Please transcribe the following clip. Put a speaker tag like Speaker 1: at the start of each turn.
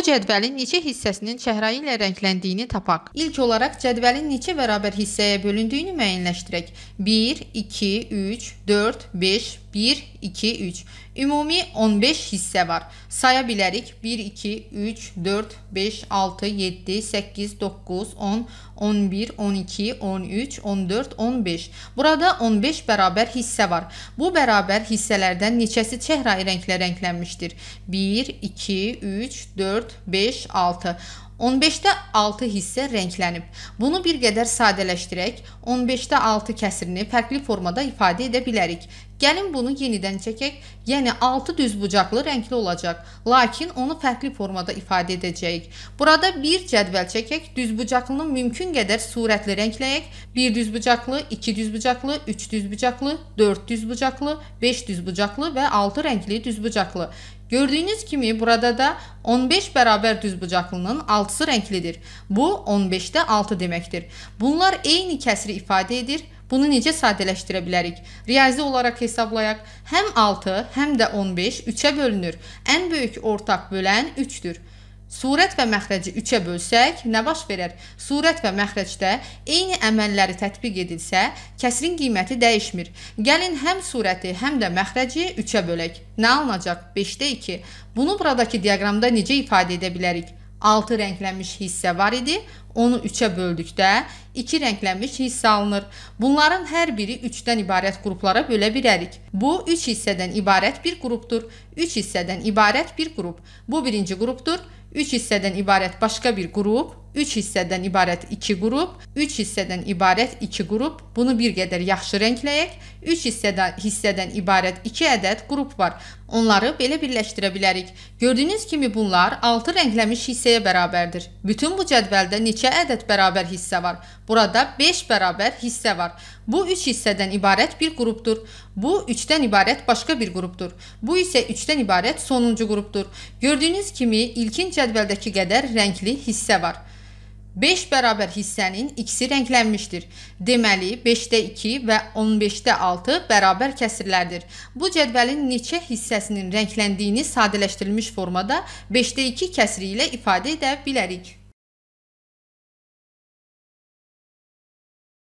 Speaker 1: Bu cədvəlin neçə hissəsinin çəhrayı ilə rəngləndiyini tapaq. İlk olaraq cədvəlin neçə bərabər hissəyə bölündüyünü müəyyənləşdirək. 1, 2, 3, 4, 5, 1, 2, 3. Ümumi 15 hissə var. Saya bilərik. 1, 2, 3, 4, 5, 6, 7, 8, 9, 10, 11, 12, 13, 14, 15. Burada 15 bərabər hissə var. Bu bərabər hissələrdən neçəsi çəhrayı rənglə rənglənmişdir? 1, 2, 3, 4, 5, 6. 15-də 6 hissə rənglənib. Bunu bir qədər sadələşdirək, 15-də 6 kəsirini fərqli formada ifadə edə bilərik. Gəlin bunu yenidən çəkək. Yəni 6 düzbucaqlı rəngli olacaq, lakin onu fərqli formada ifadə edəcəyik. Burada bir cədvəl çəkək, düzbucaqlını mümkün qədər sürətli rəngləyək. 1 düzbucaqlı, 2 düzbucaqlı, 3 düzbucaqlı, 4 düzbucaqlı, 5 düzbucaqlı və 6 rəngli düzbucaqlı. Gördüyünüz kimi burada da 15 bərabər düzbucaqlının 6-sı rənglidir. Bu 15-də 6 deməkdir. Bunlar eyni kəsri ifadə edir. Bunu necə sadələşdirə bilərik? Riyazi olaraq hesablayaq. Həm 6, həm də 15 3-ə bölünür. Ən böyük ortaq bölən 3-dür. Surət və məxrəci 3-ə bölsək nə baş verər? Surət və məxrəcdə eyni əməlləri tətbiq edilsə, kəsrin qiyməti dəyişmir. Gəlin həm surəti, həm də məxrəci 3-ə bölək. Nə alınacaq? 5-də 2. Bunu buradakı diaqramda necə ifadə edə bilərik? 6 rənglənmiş hissə var idi. Onu 3-ə böldükdə 2 rənglənmiş hissə alınır. Bunların hər biri 3-dən ibarət qruplara bölə bilərik. Bu 3 hissədən ibarət bir qrupdur. 3 hissədən ibarət bir qrup. Bu birinci qrupdur. 3 hissədən ibarət başqa bir qrup. 3 hissədən ibarət 2 qrup, 3 hissədən ibarət 2 qrup. Bunu bir qədər yaxşı rəngləyək. 3 hissədən hissədən ibarət 2 ədəd qrup var. Onları belə birləşdirə bilərik. Gördüyünüz kimi bunlar 6 rəngləmiş hissəyə bərabərdir. Bütün bu cədvəldə neçə ədəd bərabər hissə var? Burada 5 bərabər hissə var. Bu 3 hissədən ibarət bir qrupdur. Bu 3-dən ibarət başqa bir qrupdur. Bu isə 3-dən ibarət sonuncu qrupdur. Gördüyünüz kimi ilkin cədvəldəki qədər rəngli hissə var. 5 bərabər hissənin ikisi rənglənmişdir. Deməli, 5-də 2 və 15-də 6 bərabər kəsirlərdir. Bu cədvəlin neçə hissəsinin rəngləndiyini sadələşdirilmiş formada 5-də 2 kəsiri ilə ifadə edə bilərik.